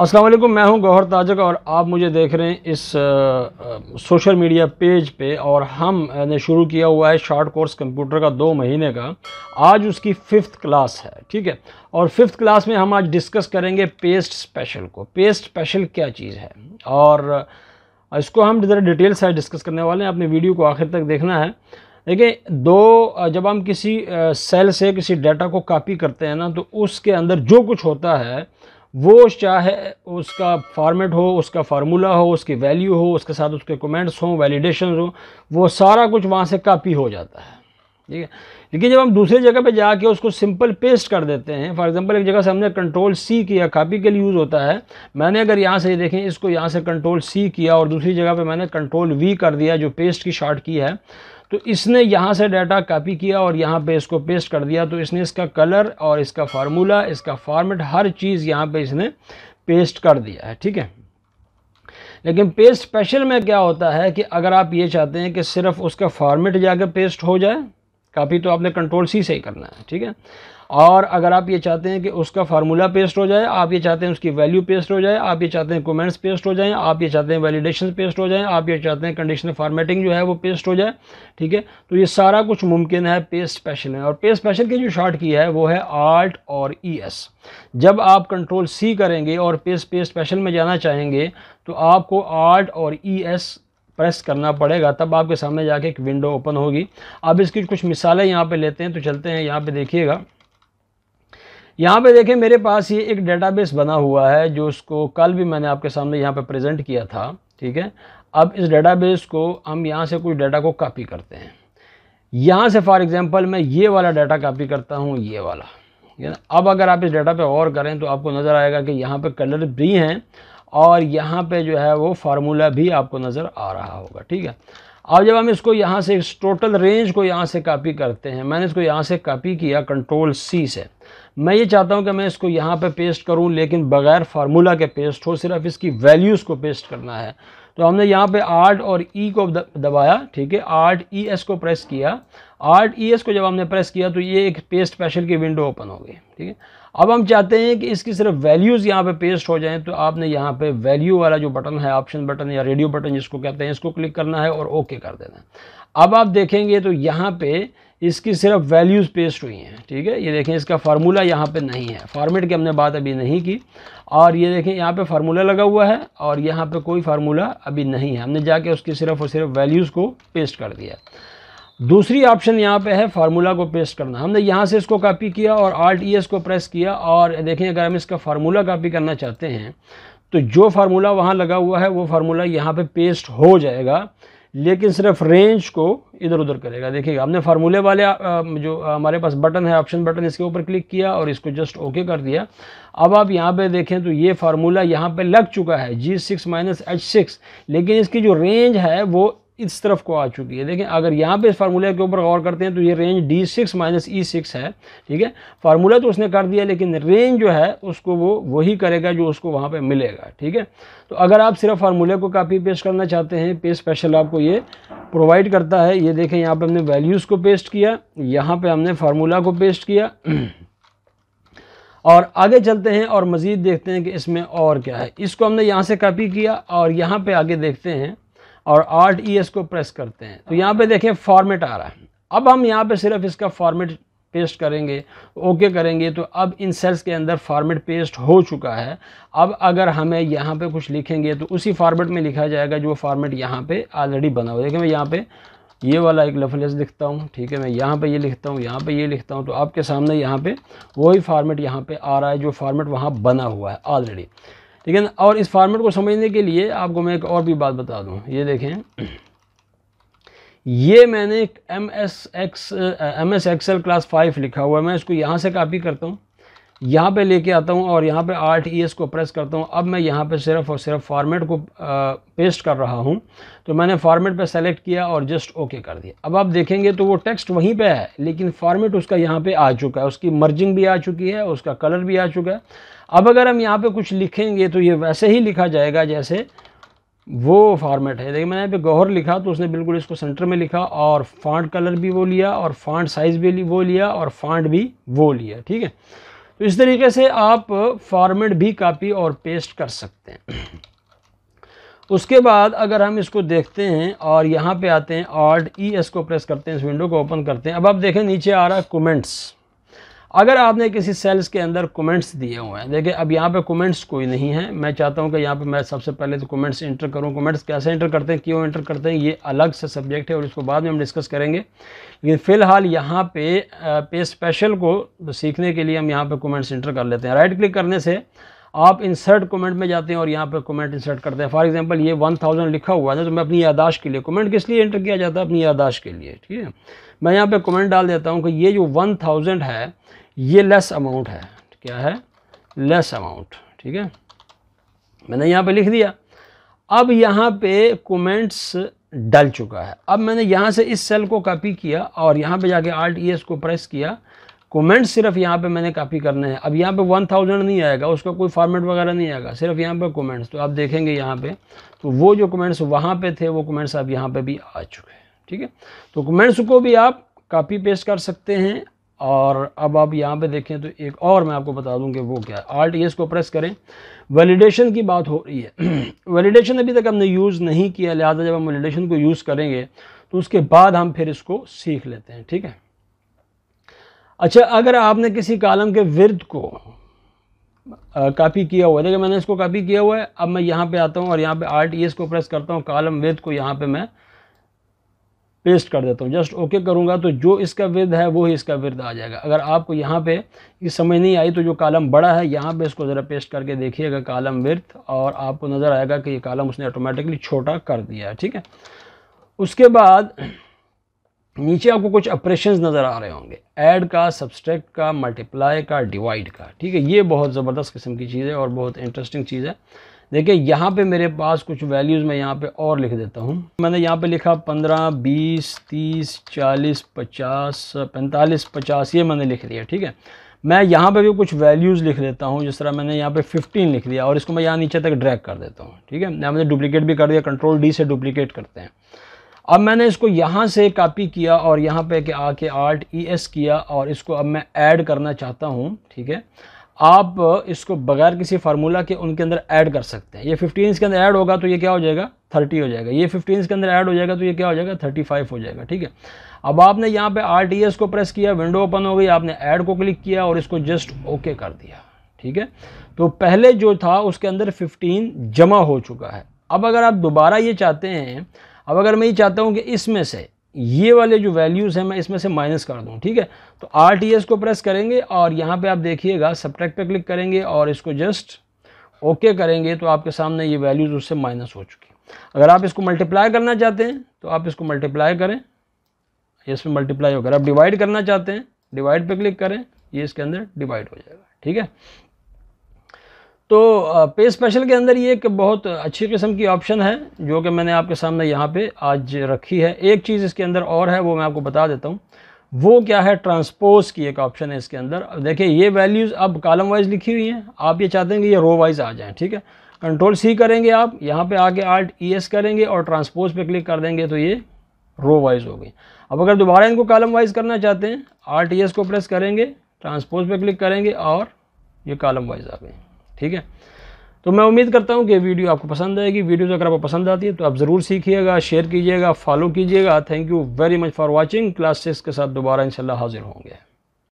अस्सलाम वालेकुम मैं हूं गौहर ताजक और आप मुझे देख रहे हैं इस आ, सोशल मीडिया पेज पे और हम ने शुरू किया हुआ है शॉर्ट कोर्स कंप्यूटर का दो महीने का आज उसकी फिफ्थ क्लास है ठीक है और फिफ्थ क्लास में हम आज डिस्कस करेंगे पेस्ट स्पेशल को पेस्ट स्पेशल क्या चीज़ है और इसको हम ज़रा डिटेल से डिस्कस करने वाले हैं अपने वीडियो को आखिर तक देखना है देखिए दो जब हम किसी सेल से किसी डाटा को कापी करते हैं ना तो उसके अंदर जो कुछ होता है वो चाहे उसका फॉर्मेट हो उसका फार्मूला हो उसकी वैल्यू हो उसके साथ उसके कमेंट्स हों वैलिडेशन हो वो सारा कुछ वहाँ से कापी हो जाता है ठीक है लेकिन जब हम दूसरी जगह पे जाके उसको सिंपल पेस्ट कर देते हैं फॉर एग्जांपल एक जगह से हमने कंट्रोल सी किया कापी के लिए यूज़ होता है मैंने अगर यहाँ से देखें इसको यहाँ से कंट्रोल सी किया और दूसरी जगह पर मैंने कंट्रोल वी कर दिया जो पेस्ट की शार्ट की है तो इसने यहाँ से डाटा कॉपी किया और यहाँ पे इसको पेस्ट कर दिया तो इसने इसका कलर और इसका फार्मूला इसका फॉर्मेट हर चीज़ यहाँ पे इसने पेस्ट कर दिया है ठीक है लेकिन पेस्ट स्पेशल में क्या होता है कि अगर आप ये चाहते हैं कि सिर्फ उसका फॉर्मेट जाकर पेस्ट हो जाए कापी तो आपने कंट्रोल सी से ही करना है ठीक है और अगर आप ये चाहते हैं कि उसका फार्मूला पेस्ट हो जाए आप ये चाहते हैं उसकी वैल्यू पेस्ट हो जाए आप ये चाहते हैं कमेंट्स पेस्ट हो जाएं आप ये चाहते हैं वैलिडेशन पेस्ट हो जाएं आप ये चाहते हैं कंडीशनल फार्मेटिंग जो है वो पेस्ट हो जाए ठीक है तो ये सारा कुछ मुमकिन है पेस्ट स्पेशल में और पेस्ट स्पेशल की जो शॉर्ट की है वो है आर्ट और ई e एस जब आप कंट्रोल सी करेंगे और पेस्ट पेस्ट स्पेशल में जाना चाहेंगे तो आपको आर्ट और ई e एस प्रेस करना पड़ेगा तब आपके सामने जाके एक विंडो ओपन होगी अब इसकी कुछ मिसालें यहाँ पे लेते हैं तो चलते हैं यहाँ पे देखिएगा यहाँ पे देखें मेरे पास ये एक डेटाबेस बना हुआ है जो उसको कल भी मैंने आपके सामने यहाँ पे प्रेजेंट किया था ठीक है अब इस डेटाबेस को हम यहाँ से कुछ डाटा को कापी करते हैं यहाँ से फॉर एग्ज़ाम्पल मैं ये वाला डाटा कापी करता हूँ ये वाला ठीक अब अगर आप इस डाटा पर और करें तो आपको नज़र आएगा कि यहाँ पर कलर भी हैं और यहाँ पे जो है वो फार्मूला भी आपको नज़र आ रहा होगा ठीक है अब जब हम इसको यहाँ से इस टोटल रेंज को यहाँ से कॉपी करते हैं मैंने इसको यहाँ से कॉपी किया कंट्रोल सी से मैं ये चाहता हूँ कि मैं इसको यहाँ पे पेस्ट करूँ लेकिन बग़ैर फार्मूला के पेस्ट हो सिर्फ इसकी वैल्यूज़ को पेस्ट करना है तो हमने यहाँ पे आर्ट और ई e को दबाया ठीक है आर्ट ई एस को प्रेस किया आर्ट ई एस को जब हमने प्रेस किया तो ये एक पेस्ट स्पेशल की विंडो ओपन हो गई ठीक है अब हम चाहते हैं कि इसकी सिर्फ वैल्यूज़ यहाँ पे पेस्ट हो जाएं तो आपने यहाँ पे वैल्यू वाला जो बटन है ऑप्शन बटन या रेडियो बटन जिसको कहते हैं इसको क्लिक करना है और ओके कर देना है अब आप देखेंगे तो यहाँ पे इसकी सिर्फ वैल्यूज़ पेस्ट हुई हैं ठीक है ये देखें इसका फार्मूला यहाँ पे नहीं है फॉर्मेट की हमने बात अभी नहीं की और ये देखें यहाँ पे फार्मूला लगा हुआ है और यहाँ पे कोई फार्मूला अभी नहीं है हमने जाके उसकी सिर्फ और सिर्फ वैल्यूज़ को पेस्ट कर दिया दूसरी ऑप्शन यहाँ पे है फार्मूला को पेस्ट करना हमने यहाँ से इसको कॉपी किया और आर ई एस को प्रेस किया और देखें अगर हम इसका फार्मूला कॉपी करना चाहते हैं तो जो फार्मूला वहाँ लगा हुआ है वो फार्मूला यहाँ पे पेस्ट हो जाएगा लेकिन सिर्फ रेंज को इधर उधर करेगा देखिएगा हमने फार्मूले वाले जो हमारे पास बटन है ऑप्शन बटन इसके ऊपर क्लिक किया और इसको जस्ट ओके कर दिया अब आप यहाँ पे देखें तो ये फार्मूला यहाँ पे लग चुका है G six minus H six लेकिन इसकी जो रेंज है वो इस तरफ को आ चुकी है देखें अगर यहाँ पे इस फार्मूले के ऊपर गौर करते हैं तो ये range D six minus E six है ठीक है फार्मूला तो उसने कर दिया लेकिन रेंज जो है उसको वो वही करेगा जो उसको वहाँ पे मिलेगा ठीक है तो अगर आप सिर्फ फार्मूले को कापी पेश करना चाहते हैं पे स्पेशल आपको ये प्रोवाइड करता है ये देखें यहाँ पर हमने वैल्यूज़ को पेस्ट किया यहाँ पर हमने फार्मूला को पेस्ट किया और आगे चलते हैं और मज़ीद देखते हैं कि इसमें और क्या है इसको हमने यहाँ से कापी किया और यहाँ पर आगे देखते हैं और आर्ट ई एस को प्रेस करते हैं तो यहाँ पे देखें फॉर्मेट आ रहा है अब हम यहाँ पे सिर्फ इसका फॉर्मेट पेस्ट करेंगे ओके करेंगे तो अब इन सेल्स के अंदर फॉर्मेट पेस्ट हो चुका है अब अगर हमें यहाँ पे कुछ लिखेंगे तो उसी फॉर्मेट में लिखा जाएगा जो फॉर्मेट यहाँ पे ऑलरेडी बना हुआ है देखिए मैं यहाँ पे ये वाला एक लफलेस लिखता हूँ ठीक है मैं यहाँ पे ये लिखता हूँ यहाँ पे ये लिखता हूँ तो आपके सामने यहाँ पे वही फार्मेट यहाँ पे आ रहा है जो फॉर्मेट वहाँ बना हुआ है ऑलरेडी ठीक है ना और इस फार्मेट को समझने के लिए आपको मैं एक और भी बात बता दूँ ये देखें ये मैंने M S X M S Excel class five लिखा हुआ है मैं इसको यहाँ से कापी करता हूँ यहाँ पे लेके आता हूँ और यहाँ पे आर्ट ई e को प्रेस करता हूँ अब मैं यहाँ पे सिर्फ और सिर्फ फॉर्मेट को पेस्ट कर रहा हूँ तो मैंने फॉर्मेट पे सेलेक्ट किया और जस्ट ओके कर दिया अब आप देखेंगे तो वो टेक्स्ट वहीं पे है लेकिन फॉर्मेट उसका यहाँ पे आ चुका है उसकी मर्जिंग भी आ चुकी है उसका कलर भी आ चुका है अब अगर हम यहाँ पर कुछ लिखेंगे तो ये वैसे ही लिखा जाएगा जैसे वो फॉर्मेट है देखिए मैंने यहाँ पर गौहर लिखा तो उसने बिल्कुल इसको सेंटर में लिखा और फांट कलर भी वो लिया और फांट साइज़ भी वो लिया और फांट भी वो लिया ठीक है तो इस तरीके से आप फॉर्मेट भी कापी और पेस्ट कर सकते हैं उसके बाद अगर हम इसको देखते हैं और यहाँ पे आते हैं आर्ट ई एस को प्रेस करते हैं इस विंडो को ओपन करते हैं अब आप देखें नीचे आ रहा है कमेंट्स अगर आपने किसी सेल्स के अंदर कमेंट्स दिए हुए हैं देखिए अब यहाँ पे कमेंट्स कोई नहीं है मैं चाहता हूँ कि यहाँ पे मैं सबसे पहले तो कमेंट्स इंटर करूँ कमेंट्स कैसे इंटर करते हैं क्यों इंटर करते हैं ये अलग से सब्जेक्ट है और इसको बाद में हम डिस्कस करेंगे लेकिन फ़िलहाल यहाँ पे पे स्पेशल को तो सीखने के लिए हम यहाँ पर कमेंट्स इंटर कर लेते हैं राइट क्लिक करने से आप इंसर्ट कमेंट में जाते हैं और यहाँ पर कमेंट इंसर्ट करते हैं फॉर एग्जांपल ये 1000 लिखा हुआ है तो मैं अपनी यादाश के लिए कमेंट किस लिए इंटर किया जाता है अपनी यादाश के लिए ठीक है मैं यहाँ पे कमेंट डाल देता हूँ कि ये जो 1000 है ये लेस अमाउंट है क्या है लेस अमाउंट ठीक है मैंने यहाँ पे लिख दिया अब यहाँ पे कमेंट्स डल चुका है अब मैंने यहाँ से इस सेल को कॉपी किया और यहाँ पे जाके आर्ट ई e को प्रेस किया कमेंट्स सिर्फ यहाँ पे मैंने कॉपी करने हैं अब यहाँ पे वन थाउजेंड नहीं आएगा उसका कोई फॉर्मेट वगैरह नहीं आएगा सिर्फ यहाँ पे कमेंट्स तो आप देखेंगे यहाँ पे तो वो जो कमेंट्स वहाँ पे थे वो कमेंट्स आप यहाँ पे भी आ चुके हैं ठीक है तो कमेंट्स को भी आप कॉपी पेस्ट कर सकते हैं और अब आप यहाँ पे देखें तो एक और मैं आपको बता दूँ कि वो क्या है टी ये इसको प्रेस करें वैलिडेशन की बात हो रही है वैलिडेशन अभी तक हमने यूज़ नहीं किया लिहाजा जब हम वैलिडेशन को यूज़ करेंगे तो उसके बाद हम फिर इसको सीख लेते हैं ठीक है अच्छा अगर आपने किसी कालम के विरद को कापी किया हुआ है देखिए मैंने इसको कापी किया हुआ है अब मैं यहाँ पर आता हूँ और यहाँ आर आर्ट एस को प्रेस करता हूँ कालम विरद को यहाँ पर मैं पेस्ट कर देता हूँ जस्ट ओके करूँगा तो जो इसका विर्द है वो ही इसका विर्द आ जाएगा अगर आपको यहाँ पे ये समझ नहीं आई तो जो कॉलम बड़ा है यहाँ पे इसको ज़रा पेस्ट करके देखिएगा कॉलम विर्थ और आपको नज़र आएगा कि ये कॉलम उसने ऑटोमेटिकली छोटा कर दिया है ठीक है उसके बाद नीचे आपको कुछ ऑपरेशन नज़र आ रहे होंगे ऐड का सब्सट्रैक्ट का मल्टीप्लाई का डिवाइड का ठीक है ये बहुत ज़बरदस्त किस्म की चीज़ है और बहुत इंटरेस्टिंग चीज़ है देखिए यहाँ पे मेरे पास कुछ वैल्यूज़ मैं यहाँ पे और लिख देता हूँ मैंने यहाँ पे लिखा पंद्रह बीस तीस चालीस पचास पैंतालीस पचास ये मैंने लिख दिया ठीक है मैं यहाँ पे भी कुछ वैल्यूज़ लिख लेता हूँ जिस तरह मैंने यहाँ पे 15 लिख दिया और इसको मैं यहाँ नीचे तक ड्रैग कर देता हूँ ठीक है यहाँ मैंने डुप्लीकेट भी कर दिया कंट्रोल डी से डुप्लीकेट करते हैं अब मैंने इसको यहाँ से कापी किया और यहाँ पे के आके आर्ट ई एस किया और इसको अब मैं ऐड करना चाहता हूँ ठीक है आप इसको बगैर किसी फार्मूला के उनके अंदर ऐड कर सकते हैं ये फिफ्टीन के अंदर ऐड होगा तो ये क्या हो जाएगा थर्टी हो जाएगा ये फिफ्टीन के अंदर ऐड हो जाएगा तो ये क्या हो जाएगा थर्टी फाइव हो जाएगा ठीक है अब आपने यहाँ पे आर टी एस को प्रेस किया विंडो ओपन हो गई आपने ऐड को क्लिक किया और इसको जस्ट ओके कर दिया ठीक है तो पहले जो था उसके अंदर फिफ्टीन जमा हो चुका है अब अगर आप दोबारा ये चाहते हैं अब अगर मैं ये चाहता हूँ कि इसमें से ये वाले जो वैल्यूज़ हैं मैं इसमें से माइनस कर दूँ ठीक है तो आर को प्रेस करेंगे और यहाँ पर आप देखिएगा सब्ट्रैक्ट पर क्लिक करेंगे और इसको जस्ट ओके करेंगे तो आपके सामने ये वैल्यूज़ उससे माइनस हो चुकी अगर आप इसको मल्टीप्लाई करना चाहते हैं तो आप इसको मल्टीप्लाई करें इसमें मल्टीप्लाई होकर आप डिवाइड करना चाहते हैं डिवाइड पर क्लिक करें ये इसके अंदर डिवाइड हो जाएगा ठीक है तो पे स्पेशल के अंदर ये एक बहुत अच्छी किस्म की ऑप्शन है जो कि मैंने आपके सामने यहाँ पे आज रखी है एक चीज़ इसके अंदर और है वो मैं आपको बता देता हूँ वो क्या है ट्रांसपोज की एक ऑप्शन है इसके अंदर देखिए ये वैल्यूज़ अब कॉलम वाइज लिखी हुई हैं आप ये चाहते हैं कि ये रो वाइज आ जाएँ ठीक है कंट्रोल सी करेंगे आप यहाँ पर आके आर्ट ई एस करेंगे और ट्रांसपोज पर क्लिक कर देंगे तो ये रो वाइज हो गई अब अगर दोबारा इनको कॉलम वाइज करना चाहते हैं आर्ट ई एस को प्रेस करेंगे ट्रांसपोज पर क्लिक करेंगे और ये कॉलम वाइज आ गई ठीक है तो मैं उम्मीद करता हूँ कि वीडियो आपको पसंद आएगी वीडियो अगर आपको पसंद आती है तो आप ज़रूर सीखिएगा शेयर कीजिएगा फॉलो कीजिएगा thank you very much for watching class six के साथ दोबारा इनशाला हाजिर होंगे